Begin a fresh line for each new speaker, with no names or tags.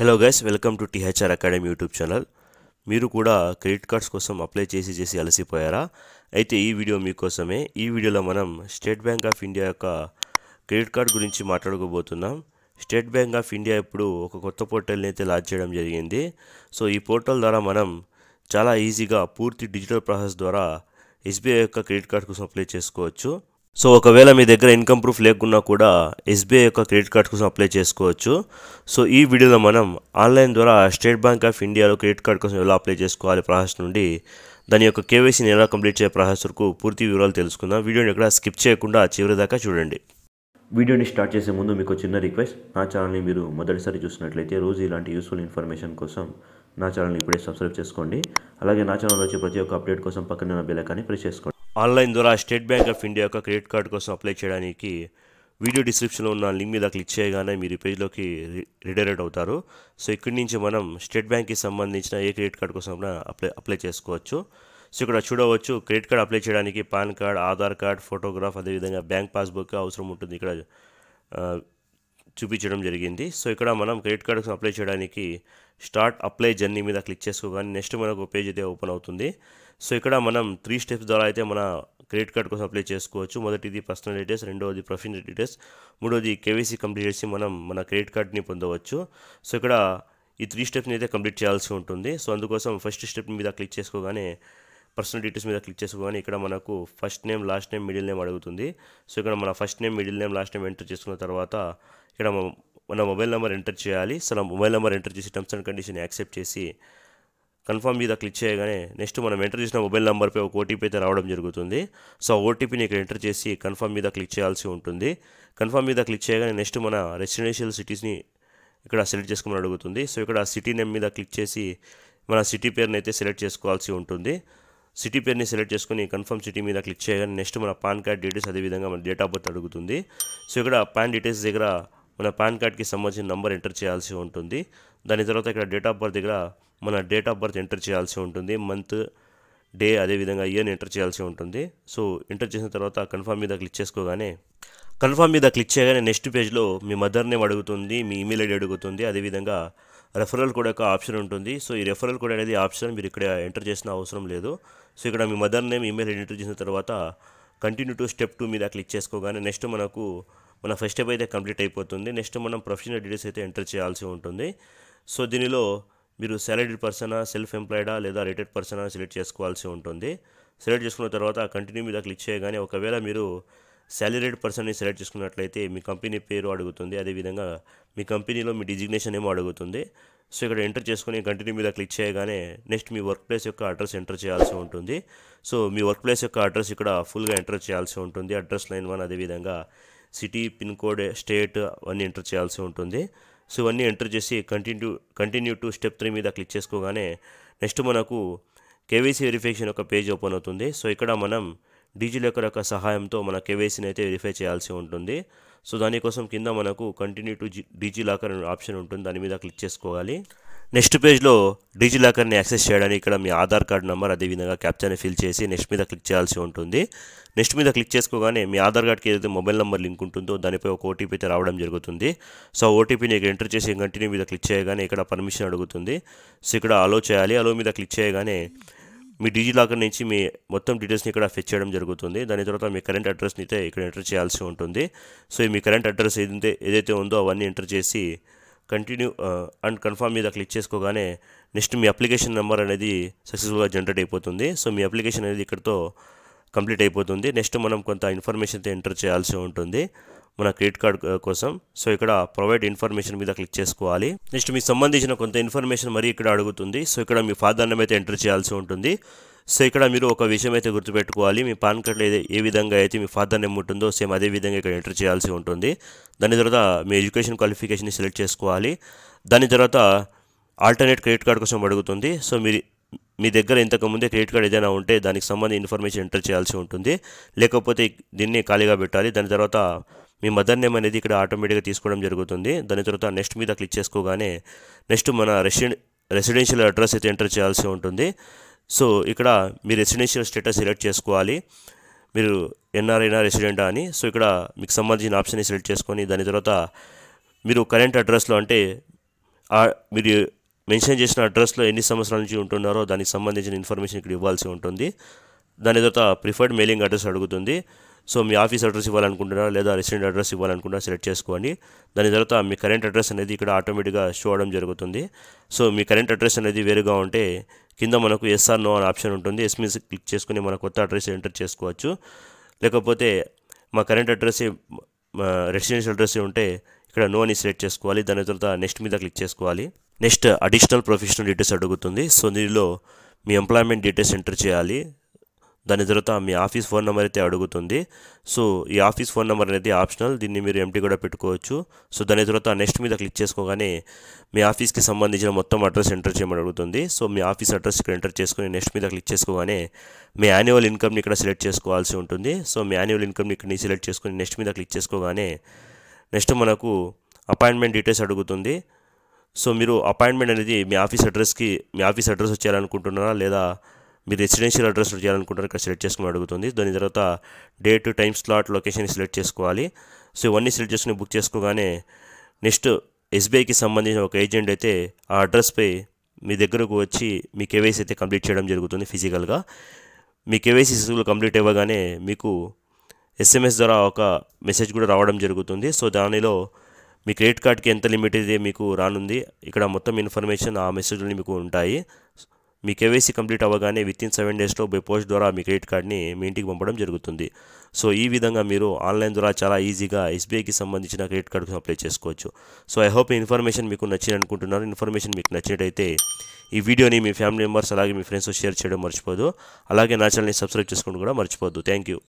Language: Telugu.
hello guys welcome to THR academy YouTube channel మీరు కూడా క్రెడిట్ కార్డ్స్ కోసం అప్లై చేసి చేసి అలసిపోయారా అయితే ఈ వీడియో మీకోసమే ఈ వీడియోలో మనం స్టేట్ బ్యాంక్ ఆఫ్ ఇండియా యొక్క క్రెడిట్ కార్డ్ గురించి మాట్లాడుకోబోతున్నాం స్టేట్ బ్యాంక్ ఆఫ్ ఇండియా ఇప్పుడు ఒక కొత్త పోర్టల్ని అయితే లాంచ్ చేయడం జరిగింది సో ఈ పోర్టల్ ద్వారా మనం చాలా ఈజీగా పూర్తి డిజిటల్ ప్రాసెస్ ద్వారా ఎస్బీఐ యొక్క క్రెడిట్ కార్డ్ కోసం అప్లై చేసుకోవచ్చు సో ఒకవేళ మీ దగ్గర ఇన్కమ్ ప్రూఫ్ లేకున్నా కూడా ఎస్బీఐ యొక్క క్రెడిట్ కార్డ్ కోసం అప్లై చేసుకోవచ్చు సో ఈ వీడియోలో మనం ఆన్లైన్ ద్వారా స్టేట్ బ్యాంక్ ఆఫ్ ఇండియాలో క్రెడిట్ కార్డ్ కోసం ఎలా అప్లై చేసుకోవాలి ప్రాసెస్ నుండి దాని యొక్క కేవైసీని ఎలా కంప్లీట్ చేయ ప్రాసెస్ వరకు పూర్తి వివరాలు తెలుసుకుందాం వీడియోని ఎక్కడ స్కిప్ చేయకుండా చివరి దాకా చూడండి వీడియోని స్టార్ట్ చేసే ముందు మీకు చిన్న రిక్వెస్ట్ నా ఛానల్ని మీరు మొదటిసారి చూసినట్లయితే రోజు ఇలాంటి యూస్ఫుల్ ఇన్ఫర్మేషన్ కోసం నా ఛానల్ని ఇప్పుడే సబ్స్క్రైబ్ చేసుకోండి అలాగే నా ఛానల్ వచ్చే ప్రతి ఒక్క అప్డేట్ కోసం పక్కన బెల్ ఐకాన్ని ప్రెస్ చేసుకోండి ఆన్లైన్ ద్వారా స్టేట్ బ్యాంక్ ఆఫ్ ఇండియా యొక్క క్రెడిట్ కార్డ్ కోసం అప్లై చేయడానికి వీడియో డిస్క్రిప్షన్లో ఉన్న లింక్ మీద క్లిక్ చేయగానే మీరు పేజ్లోకి రిడైరెక్ట్ అవుతారు సో ఇక్కడి నుంచి మనం స్టేట్ బ్యాంక్కి సంబంధించిన ఏ క్రెడిట్ కార్డ్ కోసం అప్లై అప్లై చేసుకోవచ్చు సో ఇక్కడ చూడవచ్చు క్రెడిట్ కార్డ్ అప్లై చేయడానికి PAN card Aadhaar card photograph అదేవిధంగా బ్యాంక్ పాస్బుక్ అవసరం ఉంటుంది ఇక్కడ చూపించడం జరిగింది సో ఇక్కడ మనం క్రెడిట్ కోసం అప్లై చేయడానికి స్టార్ట్ అప్లై జర్నీ మీద క్లిక్ చేసుకోగానే నెక్స్ట్ మనకు పేజ్ అయితే ఓపెన్ అవుతుంది సో ఇక్కడ మనం త్రీ స్టెప్స్ ద్వారా అయితే మన క్రెడిట్ కార్డ్ కోసం అప్లై చేసుకోవచ్చు మొదటిది పర్సనల్ డీటెయిల్స్ రెండవది ప్రొఫెషనల్ డీటెయిల్స్ మూడవది కేవీసీ కంప్లీట్ చేసి మనం మన క్రెడిట్ కార్డ్ని పొందవచ్చు సో ఇక్కడ ఈ త్రీ స్టెప్ని అయితే కంప్లీట్ చేయాల్సి ఉంటుంది సో అందుకోసం ఫస్ట్ స్టెప్ మీద క్లిక్ చేసుకోగానే పర్సనల్ డీటెయిల్స్ మీద క్లిక్ చేసుకోగానే ఇక్కడ మనకు first name last name middle name అడుగుతుంది సో ఇక్కడ మన first name middle name last name enter చేసుకున్న తర్వాత ఇక్కడ మన మొబైల్ నెంబర్ ఎంటర్ చేయాలి సో మొబైల్ నెంబర్ ఎంటర్ చేసి టర్మ్స్ అండ్ కండిషన్ యాక్సెప్ట్ చేసి కన్ఫర్మ్ మీద క్లిక్ చేయగానే నెక్స్ట్ మనం ఎంటర్ చేసిన మొబైల్ నెంబర్పై ఒక ఓటీపీ అయితే రావడం జరుగుతుంది సో ఓటీపీని ఇక్కడ ఎంటర్ చేసి కన్ఫర్మ్ మీద క్లిక్ చేయాల్సి ఉంటుంది కన్ఫర్మ్ మీద క్లిక్ చేయగానే నెక్స్ట్ మన రెసిడెన్షియల్ సిటీస్ని ఇక్కడ సెలెక్ట్ చేసుకోమని అడుగుతుంది సో ఇక్కడ సిటీ నేమ్ మీద క్లిక్ చేసి మన సిటీ పేరుని అయితే సెలెక్ట్ చేసుకోవాల్సి ఉంటుంది సిటీ పేరుని సెలెక్ట్ చేసుకుని కన్ఫర్మ్ సిటీ మీద క్లిక్ చేయగానే నెక్స్ట్ మన పాన్ కార్డ్ డీటెయిల్స్ అదేవిధంగా మన డేట్ ఆఫ్ బర్త్ అడుగుతుంది సో ఇక్కడ పాన్ డీటెయిల్స్ దగ్గర మన పాన్ కార్డ్కి సంబంధించిన నంబర్ ఎంటర్ చేయాల్సి ఉంటుంది దాని తర్వాత ఇక్కడ డేట్ ఆఫ్ బర్త్ దగ్గర మన డేట్ ఆఫ్ బర్త్ ఎంటర్ చేయాల్సి ఉంటుంది మంత్ డే అదేవిధంగా ఇయర్ని ఎంటర్ చేయాల్సి ఉంటుంది సో ఎంటర్ చేసిన తర్వాత కన్ఫర్మ్ మీద క్లిక్ చేసుకోగానే కన్ఫర్మ్ మీద క్లిక్ చేయగానే నెక్స్ట్ పేజ్లో మీ మదర్ నేమ్ అడుగుతుంది మీ ఈమెయిల్ ఐడి అడుగుతుంది అదేవిధంగా రెఫరల్ కూడా ఒక ఆప్షన్ ఉంటుంది సో ఈ రెఫరల్ కూడా అనేది ఆప్షన్ మీరు ఇక్కడ ఎంటర్ చేసిన అవసరం లేదు సో ఇక్కడ మీ మదర్ నేమ్ ఈమెయిల్ ఎంటర్ చేసిన తర్వాత కంటిన్యూ టు స్టెప్ టూ మీద క్లిక్ చేసుకోగానే నెక్స్ట్ మనకు మన ఫస్ట్ స్టెప్ అయితే కంప్లీట్ అయిపోతుంది నెక్స్ట్ మనం ప్రొఫెషనల్ డీటెయిల్స్ అయితే ఎంటర్ చేయాల్సి ఉంటుంది సో దీనిలో మీరు సాలరీడ్ పర్సనా సెల్ఫ్ ఎంప్లాయిడా లేదా రిటైర్డ్ పర్సనా సెలెక్ట్ చేసుకోవాల్సి ఉంటుంది సెలెక్ట్ చేసుకున్న తర్వాత కంటిన్యూ మీద క్లిక్ చేయగానే ఒకవేళ మీరు శాలరీడ్ పర్సన్ని సెలెక్ట్ చేసుకున్నట్లయితే మీ కంపెనీ పేరు అడుగుతుంది అదేవిధంగా మీ కంపెనీలో మీ డిజిగ్నేషన్ ఏమో అడుగుతుంది సో ఇక్కడ ఎంటర్ చేసుకుని కంటిన్యూ మీద క్లిక్ చేయగానే నెక్స్ట్ మీ వర్క్ ప్లేస్ యొక్క అడ్రస్ ఎంటర్ చేయాల్సి ఉంటుంది సో మీ వర్క్ ప్లేస్ యొక్క అడ్రస్ ఇక్కడ ఫుల్గా ఎంటర్ చేయాల్సి ఉంటుంది అడ్రస్ లైన్ వన్ అదేవిధంగా సిటీ పిన్ కోడ్ స్టేట్ అవన్నీ ఎంటర్ చేయాల్సి ఉంటుంది సో ఇవన్నీ ఎంటర్ చేసి continue continue to step three మీద క్లిక్ చేసుకోగానే నెక్స్ట్ మనకు కేవీసీ వెరిఫికేషన్ యొక్క పేజ్ ఓపెన్ అవుతుంది సో ఇక్కడ మనం డీజీలేకర్ యొక్క సహాయంతో మన కేవైసీని అయితే వెరిఫై చేయాల్సి ఉంటుంది సో దానికోసం కింద మనకు continue to DigiLocker option ఉంటుంది దాని మీద క్లిక్ చేసుకోవాలి నెక్స్ట్ పేజ్లో డీజీ లాకర్ని యాక్సెస్ చేయడానికి ఇక్కడ మీ ఆధార్ కార్డ్ నెంబర్ అదేవిధంగా క్యాప్చర్ని ఫిల్ చేసి నెక్స్ట్ మీద క్లిక్ చేయాల్సి ఉంటుంది నెక్స్ట్ మీద క్లిక్ చేసుకోగానే మీ ఆధార్ కార్డ్కి ఏదైతే మొబైల్ నెంబర్ లింక్ ఉంటుందో దానిపై ఒక ఓటీపీ అయితే రావడం జరుగుతుంది సో ఓటీపీని ఇక్కడ ఎంటర్ చేసి కంటిన్యూ మీద క్లిక్ చేయగానే ఇక్కడ పర్మిషన్ అడుగుతుంది సో ఇక్కడ అలో చేయాలి అలో మీద క్లిక్ చేయగానే మీ డిజిలాకర్ లాకర్ నుంచి మీ మొత్తం డీటెయిల్స్ని ఇక్కడ ఫెచ్ చేయడం జరుగుతుంది దాని తర్వాత మీ కరెంట్ అడ్రస్ని అయితే ఇక్కడ ఎంటర్ చేయాల్సి ఉంటుంది సో మీ కరెంట్ అడ్రస్ ఏదైతే ఏదైతే ఉందో అవన్నీ ఎంటర్ చేసి కంటిన్యూ అండ్ కన్ఫామ్ మీద క్లిక్ చేసుకోగానే నెక్స్ట్ మీ అప్లికేషన్ నెంబర్ అనేది సక్సెస్ఫుల్గా జనరేట్ అయిపోతుంది సో మీ అప్లికేషన్ అనేది ఇక్కడతో కంప్లీట్ అయిపోతుంది నెక్స్ట్ మనం కొంత ఇన్ఫర్మేషన్ అయితే ఎంటర్ చేయాల్సి ఉంటుంది మన క్రెడిట్ కార్డ్ కోసం సో ఇక్కడ ప్రొవైడ్ ఇన్ఫర్మేషన్ మీద క్లిక్ చేసుకోవాలి నెక్స్ట్ మీకు సంబంధించిన కొంత ఇన్ఫర్మేషన్ మరి ఇక్కడ అడుగుతుంది సో ఇక్కడ మీ ఫాదర్ నేమ్ అయితే ఎంటర్ చేయాల్సి ఉంటుంది సో ఇక్కడ మీరు ఒక విషయం అయితే గుర్తుపెట్టుకోవాలి మీ పాన్ కార్డులో ఏ విధంగా అయితే మీ ఫాదర్ నేమ్ ఉంటుందో సేమ్ అదే విధంగా ఇక్కడ ఎంటర్ చేయాల్సి ఉంటుంది దాని తర్వాత మీ ఎడ్యుకేషన్ క్వాలిఫికేషన్ సెలెక్ట్ చేసుకోవాలి దాని తర్వాత ఆల్టర్నేట్ క్రెడిట్ కార్డ్ కోసం అడుగుతుంది సో మీరు మీ దగ్గర ఇంతకుముందే క్రెడిట్ కార్డ్ ఏదైనా ఉంటే దానికి సంబంధించి ఇన్ఫర్మేషన్ ఎంటర్ చేయాల్సి ఉంటుంది లేకపోతే దీన్ని ఖాళీగా పెట్టాలి దాని తర్వాత మీ మదర్ నేమ్ అనేది ఇక్కడ ఆటోమేటిక్గా తీసుకోవడం జరుగుతుంది దాని తర్వాత నెక్స్ట్ మీద క్లిక్ చేసుకోగానే నెక్స్ట్ మన రెసిడెన్ రెసిడెన్షియల్ అడ్రస్ అయితే ఎంటర్ చేయాల్సి ఉంటుంది సో ఇక్కడ మీ రెసిడెన్షియల్ స్టేటస్ సెలెక్ట్ చేసుకోవాలి మీరు ఎన్ఆర్ఐనా రెసిడెంటా అని సో ఇక్కడ మీకు సంబంధించిన ఆప్షన్ని సెలెక్ట్ చేసుకొని దాని తర్వాత మీరు కరెంట్ అడ్రస్లో అంటే మీరు మెన్షన్ చేసిన అడ్రస్లో ఎన్ని సంవత్సరాల నుంచి ఉంటున్నారో దానికి సంబంధించిన ఇన్ఫర్మేషన్ ఇక్కడ ఇవ్వాల్సి ఉంటుంది దాని తర్వాత ప్రిఫర్డ్ మెయిలింగ్ అడ్రస్ అడుగుతుంది సో మీ ఆఫీస్ అడ్రస్ ఇవ్వాలనుకుంటున్నారా లేదా రెసిడెంట్ అడ్రస్ ఇవ్వాలనుకుంటున్నా సెలెక్ట్ చేసుకోండి దాని తర్వాత మీ కరెంట్ అడ్రస్ అనేది ఇక్కడ ఆటోమేటిక్గా షో అవడం జరుగుతుంది సో మీ కరెంట్ అడ్రస్ అనేది వేరుగా ఉంటే కింద మనకు ఎస్ఆర్ నో అనే ఆప్షన్ ఉంటుంది ఎస్ మీద క్లిక్ చేసుకుని మన కొత్త అడ్రస్ ఎంటర్ చేసుకోవచ్చు లేకపోతే మా కరెంట్ అడ్రస్ రెసిడెన్షియల్ అడ్రస్ ఉంటే ఇక్కడ నో అని సెలెక్ట్ చేసుకోవాలి దాని తర్వాత నెక్స్ట్ మీద క్లిక్ చేసుకోవాలి నెక్స్ట్ అడిషనల్ ప్రొఫెషనల్ డీటెయిల్స్ అడుగుతుంది సో దీనిలో మీ ఎంప్లాయ్మెంట్ డీటెయిల్స్ ఎంటర్ చేయాలి దాని తర్వాత మీ ఆఫీస్ ఫోన్ నెంబర్ అయితే అడుగుతుంది సో ఈ ఆఫీస్ ఫోన్ నెంబర్ అనేది ఆప్షనల్ దీన్ని మీరు ఎంటీ కూడా పెట్టుకోవచ్చు సో దాని తర్వాత నెక్స్ట్ మీద క్లిక్ చేసుకోగానే మీ ఆఫీస్కి సంబంధించిన మొత్తం అడ్రస్ ఎంటర్ చేయమని అడుగుతుంది సో మీ ఆఫీస్ అడ్రస్ ఇక్కడ ఎంటర్ చేసుకుని నెక్స్ట్ మీద క్లిక్ చేసుకోగానే మీ యాన్యువల్ ఇన్కమ్ని ఇక్కడ సెలెక్ట్ చేసుకోవాల్సి ఉంటుంది సో మీ యాన్యువల్ ఇన్కమ్ని ఇక్కడ సెలెక్ట్ చేసుకుని నెక్స్ట్ మీద క్లిక్ చేసుకోగానే నెక్స్ట్ మనకు అపాయింట్మెంట్ డీటెయిల్స్ అడుగుతుంది సో మీరు అపాయింట్మెంట్ అనేది మీ ఆఫీస్ అడ్రస్కి మీ ఆఫీస్ అడ్రస్ వచ్చేయాలనుకుంటున్నారా లేదా మీరు రెసిడెన్షియల్ అడ్రస్ చేయాలనుకుంటారు ఇక్కడ సెలెక్ట్ చేసుకుని అడుగుతుంది దాని తర్వాత date time slot location select చేసుకోవాలి సో ఇవన్నీ సెలెక్ట్ చేసుకుని బుక్ చేసుకోగానే నెక్స్ట్ ఎస్బీఐకి సంబంధించిన ఒక ఏజెంట్ అయితే ఆ అడ్రస్పై మీ దగ్గరకు వచ్చి మీ కేవైసీ అయితే కంప్లీట్ చేయడం జరుగుతుంది ఫిజికల్గా మీ కేవైసీ కంప్లీట్ ఇవ్వగానే మీకు ఎస్ఎంఎస్ ద్వారా ఒక మెసేజ్ కూడా రావడం జరుగుతుంది సో దానిలో మీ క్రెడిట్ కార్డ్కి ఎంత లిమిట్ అయితే మీకు రానుంది ఇక్కడ మొత్తం ఇన్ఫర్మేషన్ ఆ మెసేజ్లో మీకు ఉంటాయి మీ కేవైసీ కంప్లీట్ అవ్వగానే విత్ ఇన్ సెవెన్ డేస్లో బై పోస్ట్ ద్వారా మీ క్రెడిట్ కార్డ్ని మీ ఇంటికి పంపడం జరుగుతుంది సో ఈ విధంగా మీరు ఆన్లైన్ ద్వారా చాలా ఈజీగా ఎస్బీఐకి సంబంధించిన క్రెడిట్ కార్డుకు అప్లై చేసుకోవచ్చు సో ఐ హోప్ ఈ ఇన్ఫర్మేషన్ మీకు నచ్చింది అనుకుంటున్నారు ఇన్ఫర్మేషన్ మీకు నచ్చినట్టయితే ఈ వీడియోని మీ ఫ్యామిలీ మెంబర్స్ అలాగే మీ ఫ్రెండ్స్ షేర్ చేయడం మర్చిపోదు అలాగే నా ఛానల్ని సబ్స్క్రైబ్ చేసుకోవడం కూడా మర్చిపోద్దు థ్యాంక్ యూ